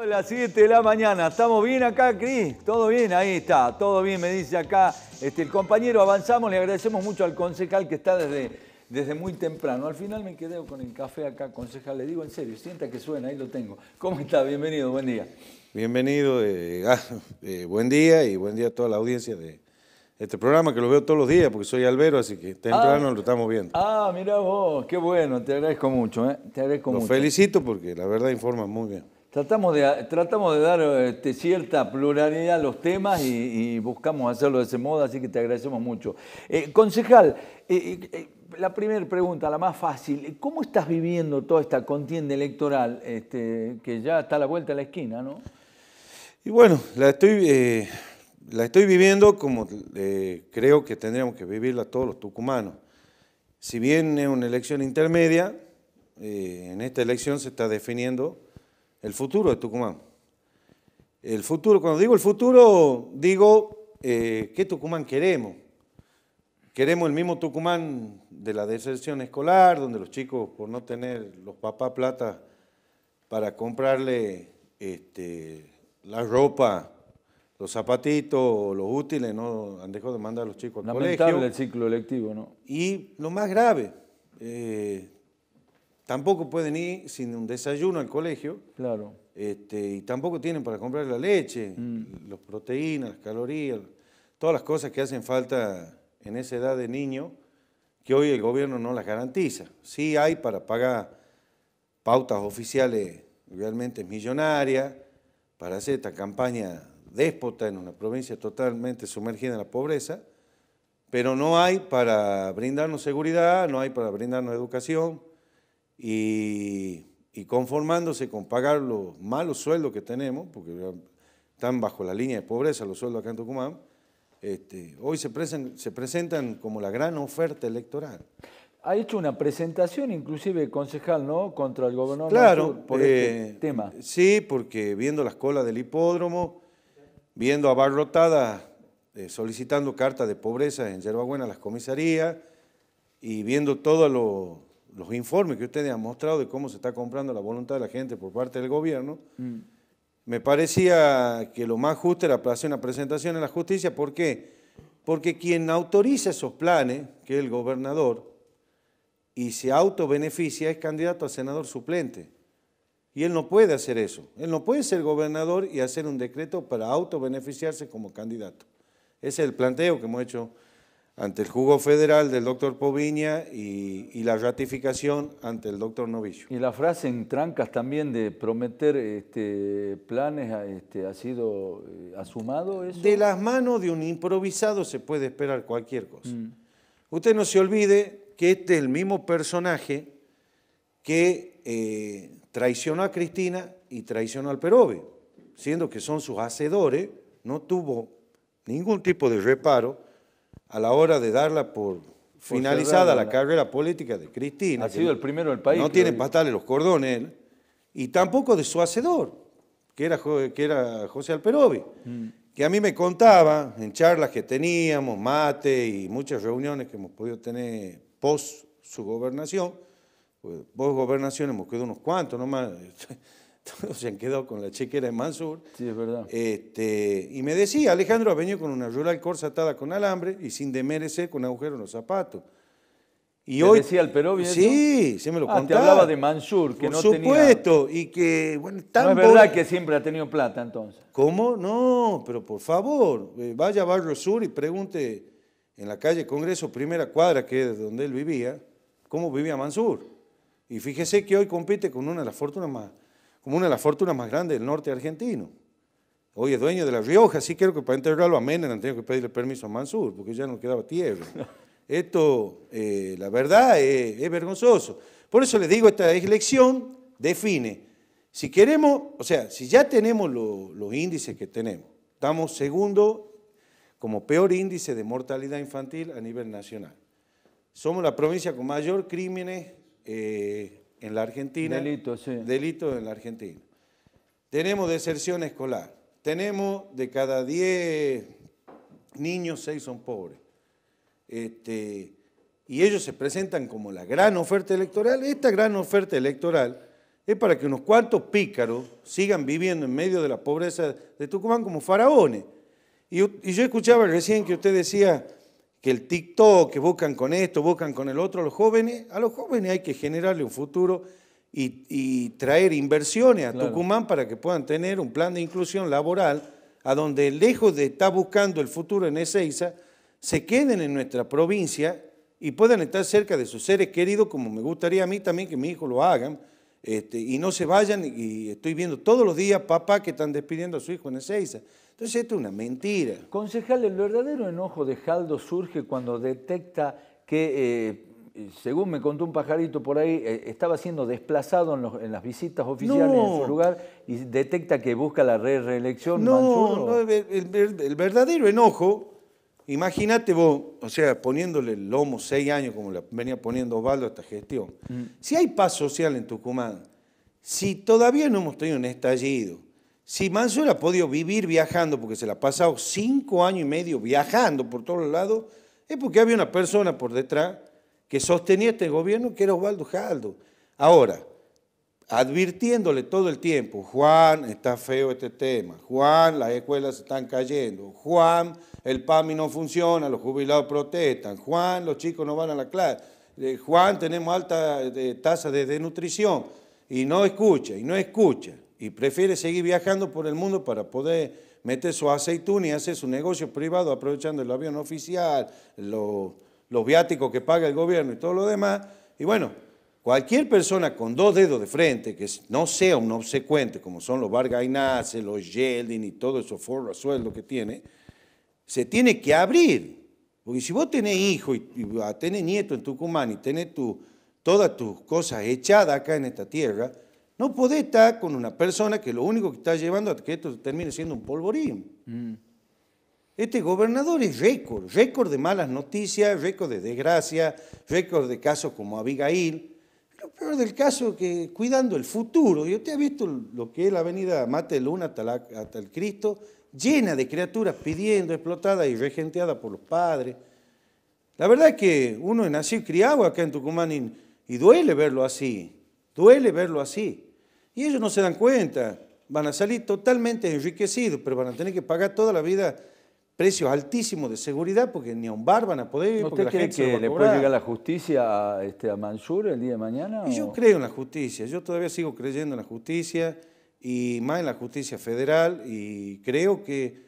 De las 7 de la mañana, ¿estamos bien acá, Cris? ¿Todo bien? Ahí está, todo bien, me dice acá este, el compañero. Avanzamos, le agradecemos mucho al concejal que está desde, desde muy temprano. Al final me quedé con el café acá, concejal, le digo en serio, sienta que suena, ahí lo tengo. ¿Cómo está? Bienvenido, buen día. Bienvenido, eh, ah, eh, buen día y buen día a toda la audiencia de, este programa que lo veo todos los días porque soy albero, así que temprano ah, lo estamos viendo. Ah, mira vos, qué bueno, te agradezco mucho, eh, te agradezco lo mucho. felicito porque la verdad informa muy bien. Tratamos de, tratamos de dar este, cierta pluralidad a los temas y, buscamos hacerlo de ese modo, así que te agradecemos mucho. Eh, concejal, eh, eh, la primera pregunta, la más fácil, ¿cómo estás viviendo toda esta contienda electoral este, que ya está a la vuelta de la esquina? ¿no? Y bueno, la estoy, la estoy viviendo como creo que tendríamos que vivirla todos los tucumanos. Si bien es una elección intermedia, en esta elección se está definiendo el futuro de Tucumán. El futuro, cuando digo el futuro, digo eh, qué Tucumán queremos. Queremos el mismo Tucumán de la deserción escolar, donde los chicos, por no tener los papás plata para comprarle este, la ropa, los zapatitos, los útiles, no han dejado de mandar a los chicos al Lamentable colegio. el ciclo electivo, ¿no? Y lo más grave, eh, tampoco pueden ir sin un desayuno al colegio. Claro. Este, y tampoco tienen para comprar la leche, mm. las proteínas, las calorías, todas las cosas que hacen falta en esa edad de niño, que hoy el gobierno no las garantiza. Sí hay para pagar pautas oficiales realmente millonarias, para hacer esta campaña déspota en una provincia totalmente sumergida en la pobreza, pero no hay para brindarnos seguridad, no hay para brindarnos educación, y, conformándose con pagar los malos sueldos que tenemos, porque están bajo la línea de pobreza los sueldos acá en Tucumán, este, hoy se, presentan como la gran oferta electoral ha hecho una presentación, inclusive concejal, ¿no? Contra el gobernador claro, por este eh, tema. Sí, porque viendo las colas del hipódromo, viendo a eh, solicitando cartas de pobreza en Buena a las comisarías y viendo todos los los informes que ustedes han mostrado de cómo se está comprando la voluntad de la gente por parte del gobierno, mm. me parecía que lo más justo era hacer una presentación en la justicia. ¿Por qué? Porque quien autoriza esos planes, que es el gobernador, y se autobeneficia, es candidato a senador suplente. Y él no puede hacer eso. Él no puede ser gobernador y hacer un decreto para autobeneficiarse como candidato. Ese es el planteo que hemos hecho ante el jugo federal del doctor Poviña y, la ratificación ante el doctor Novillo. Y la frase en trancas también de prometer este, planes este, ha sido eh, asumado De las manos de un improvisado se puede esperar cualquier cosa. Mm. Usted no se olvide que este es el mismo personaje que eh, traicionó a Cristina y traicionó al Perove, siendo que son sus hacedores, no tuvo ningún tipo de reparo a la hora de darla por finalizada la, carrera política de Cristina. Ha sido el primero del país. No tiene pastales los cordones, y tampoco de su hacedor, que era, que era José Alperovi, mm. que a mí me contaba en charlas que teníamos, mate y muchas reuniones que hemos podido tener post su gobernación, pues, post gobernación hemos quedado unos cuantos nomás. todos se han quedado con la chequera de Mansur. Sí, es verdad. Este, y me decía, Alejandro ha venido con una rural corsa atada con alambre y sin demerecer con agujeros en los zapatos. Y hoy, decía el bien". Sí, se me lo ah, contaba. Te hablaba de Mansur, que no supuesto, Por supuesto, y que... Bueno, no es verdad que siempre ha tenido plata, entonces. ¿Cómo? No, pero por favor, eh, vaya a Barrio Sur y pregunte en la calle Congreso, primera cuadra, que es donde él vivía, cómo vivía Mansur. Y fíjese que hoy compite con una de las fortunas más como una de las fortunas más grandes del norte argentino. Hoy es dueño de La Rioja, sí creo que para enterrarlo a Menem han tenido que pedirle permiso a Mansur, porque ya no quedaba tierra. Esto, eh, la verdad, eh, es, vergonzoso. Por eso les digo, esta elección define, si queremos, o sea, si ya tenemos los índices que tenemos, estamos segundo como peor índice de mortalidad infantil a nivel nacional. Somos la provincia con mayor crímenes eh, en la Argentina. Delito, sí. Delito en la Argentina. Tenemos deserción escolar. Tenemos de cada 10 niños, 6 son pobres. Este, y ellos se presentan como la gran oferta electoral. Esta gran oferta electoral es para que unos cuantos pícaros sigan viviendo en medio de la pobreza de Tucumán como faraones. Y, y yo escuchaba recién que usted decía que el TikTok, que buscan con esto, buscan con el otro, los jóvenes, a los jóvenes hay que generarle un futuro y, traer inversiones a Tucumán para que puedan tener un plan de inclusión laboral a donde lejos de estar buscando el futuro en Ezeiza, se queden en nuestra provincia y puedan estar cerca de sus seres queridos, como me gustaría a mí también que mis hijos lo hagan, este, y no se vayan, y estoy viendo todos los días papás que están despidiendo a su hijo en Ezeiza. Entonces esto es una mentira. Concejal, el verdadero enojo de Jaldo surge cuando detecta que... Eh, eh, según me contó un pajarito por ahí, eh, estaba siendo desplazado en, las visitas oficiales en su lugar y detecta que busca la reelección. No, no el, verdadero enojo, imagínate vos, o sea, poniéndole el lomo seis años como la venía poniendo Osvaldo a esta gestión. Mm. Si hay paz social en Tucumán, si todavía no hemos tenido un estallido, si Mansur ha podido vivir viajando, porque se la ha pasado cinco años y medio viajando por todos lados, es porque había una persona por detrás que sostenía este gobierno, que era Osvaldo Jaldo. Ahora, advirtiéndole todo el tiempo, Juan, está feo este tema, Juan, las escuelas están cayendo, Juan, el PAMI no funciona, los jubilados protestan, Juan, los chicos no van a la clase, eh, Juan, tenemos alta eh, tasa de desnutrición, y no escucha, y no escucha y prefiere seguir viajando por el mundo para poder meter su aceituna y hacer su negocio privado aprovechando el avión oficial, los viáticos que paga el gobierno y todo lo demás. Y bueno, cualquier persona con dos dedos de frente, que no sea un obsecuente, como son los Vargas los Yeldin y todo eso forro sueldo que tiene, se tiene que abrir. Porque si vos tenés hijo y, ah, tenés nieto en Tucumán y tenés tu, todas tus cosas echadas acá en esta tierra, no podés estar con una persona que lo único que está llevando a que esto termine siendo un polvorín. Mm. Este gobernador es récord, récord de malas noticias, récord de desgracia, récord de casos como Abigail. Lo peor del caso es que cuidando el futuro, Yo usted ha visto lo que es la avenida Mate Luna hasta, el Cristo, llena de criaturas pidiendo, explotada y regenteada por los padres. La verdad es que uno nacido y criado acá en Tucumán y duele verlo así. Duele verlo así. Y ellos no se dan cuenta. Van a salir totalmente enriquecidos, pero van a tener que pagar toda la vida precios altísimos de seguridad porque ni a un bar van a poder ir. ¿Usted cree que le puede llegar la justicia a, este, a Mansur el día de mañana? yo creo en la justicia. Yo todavía sigo creyendo en la justicia y más en la justicia federal y creo que...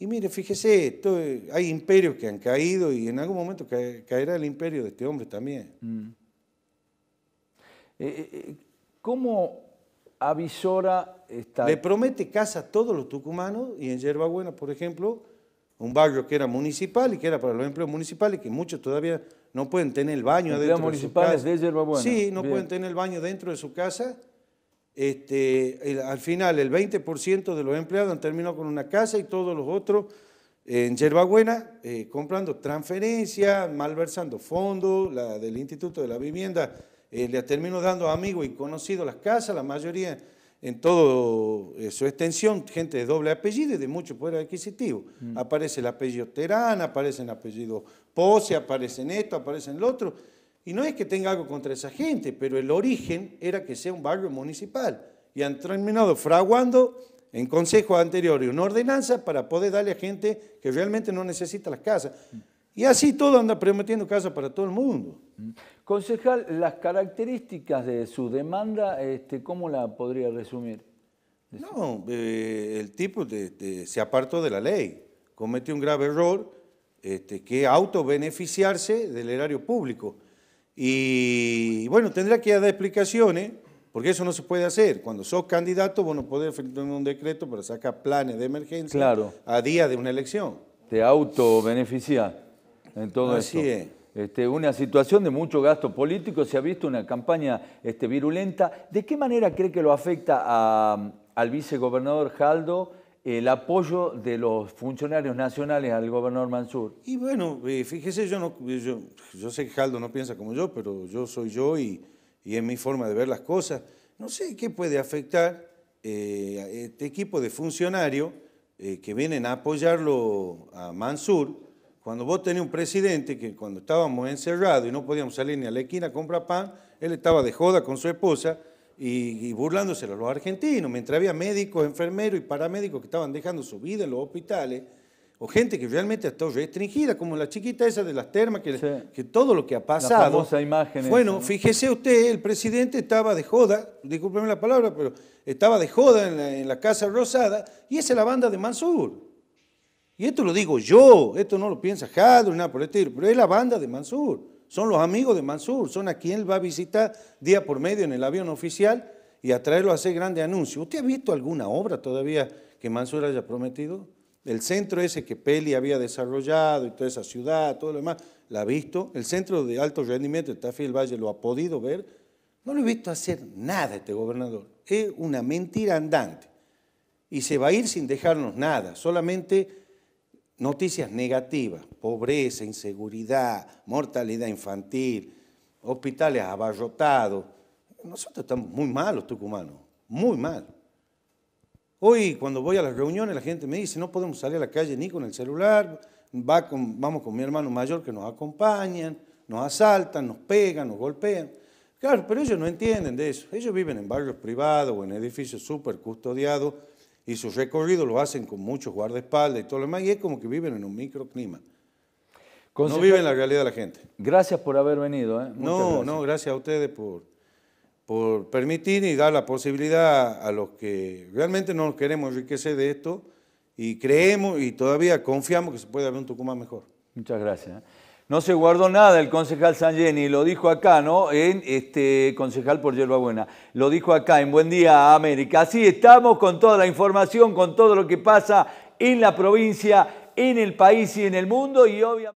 Y mire, fíjese, eh, hay imperios que han caído y en algún momento caerá el imperio de este hombre también. Mm. Eh, eh, eh, ¿Cómo avisora esta...? Le promete casa a todos los tucumanos y en Yerbabuena, por ejemplo, un barrio que era municipal y que era para los empleos municipales, que muchos todavía no pueden tener el baño dentro de su casa. de Buena? Sí, no pueden tener el baño dentro de su casa. Este, al final, el 20% de los empleados han terminado con una casa y todos los otros en Yerbabuena comprando transferencias, malversando fondos, la del Instituto de la Vivienda eh, le termino dando amigos y conocidos las casas, la mayoría en toda eh, su extensión, gente de doble apellido y de mucho poder adquisitivo. Mm. Aparece el apellido Terán, aparece el apellido Pose, aparecen esto, en el otro. Y no es que tenga algo contra esa gente, pero el origen era que sea un barrio municipal. Y han terminado fraguando en consejos anteriores una ordenanza para poder darle a gente que realmente no necesita las casas. Mm. Y así todo anda prometiendo casa para todo el mundo. Concejal, las características de su demanda, este, ¿cómo la podría resumir? No, eh, el tipo este, se apartó de la ley, cometió un grave error, este, que autobeneficiarse del erario público. Y bueno, tendría que dar explicaciones, porque eso no se puede hacer. Cuando sos candidato, vos no podés un decreto para sacar planes de emergencia a día de una elección. Te autobeneficias en todo Este, una situación de mucho gasto político, se ha visto una campaña este, virulenta. ¿De qué manera cree que lo afecta al vicegobernador Jaldo el apoyo de los funcionarios nacionales al gobernador Mansur? Y bueno, eh, fíjese, yo, no, yo, sé que Jaldo no piensa como yo, pero yo soy yo y, y es mi forma de ver las cosas. No sé qué puede afectar eh, a este equipo de funcionarios eh, que vienen a apoyarlo a Mansur cuando vos tenés un presidente que cuando estábamos encerrados y no podíamos salir ni a la esquina a comprar pan, él estaba de joda con su esposa y, burlándose burlándoselo a los argentinos, mientras había médicos, enfermeros y paramédicos que estaban dejando su vida en los hospitales, o gente que realmente ha estado restringida, como la chiquita esa de las termas, que, que todo lo que ha pasado. La imagen bueno, fíjese usted, el presidente estaba de joda, discúlpeme la palabra, pero estaba de joda en la, en la Casa Rosada, y esa es la banda de Mansur. Y esto lo digo yo, esto no lo piensa Jadro, nada por el estilo, pero es la banda de Mansur, son los amigos de Mansur, son a quien va a visitar día por medio en el avión oficial y a traerlo a hacer grande anuncios. ¿Usted ha visto alguna obra todavía que Mansur haya prometido? El centro ese que Peli había desarrollado y toda esa ciudad, todo lo demás, la ha visto. El centro de alto rendimiento de Tafil Valle lo ha podido ver. No lo he visto hacer nada este gobernador. Es una mentira andante. Y se va a ir sin dejarnos nada, solamente noticias negativas, pobreza, inseguridad, mortalidad infantil, hospitales abarrotados. Nosotros estamos muy malos, tucumanos, muy mal. Hoy cuando voy a las reuniones la gente me dice, no podemos salir a la calle ni con el celular, va vamos con mi hermano mayor que nos acompañan, nos asaltan, nos pegan, nos golpean. Claro, pero ellos no entienden de eso. Ellos viven en barrios privados o en edificios súper custodiados y sus recorridos lo hacen con muchos guardaespaldas y todo lo demás, y es como que viven en un microclima. no viven la realidad de la gente. Gracias por haber venido. ¿eh? No, gracias. no, gracias a ustedes por, por permitir y dar la posibilidad a los que realmente no queremos enriquecer de esto y creemos y todavía confiamos que se puede haber un Tucumán mejor. Muchas gracias. ¿eh? No se guardó nada el concejal Sangeni, lo dijo acá, ¿no? En este concejal por Buena, Lo dijo acá en Buen Día América. Así estamos con toda la información, con todo lo que pasa en la provincia, en el país y en el mundo y obviamente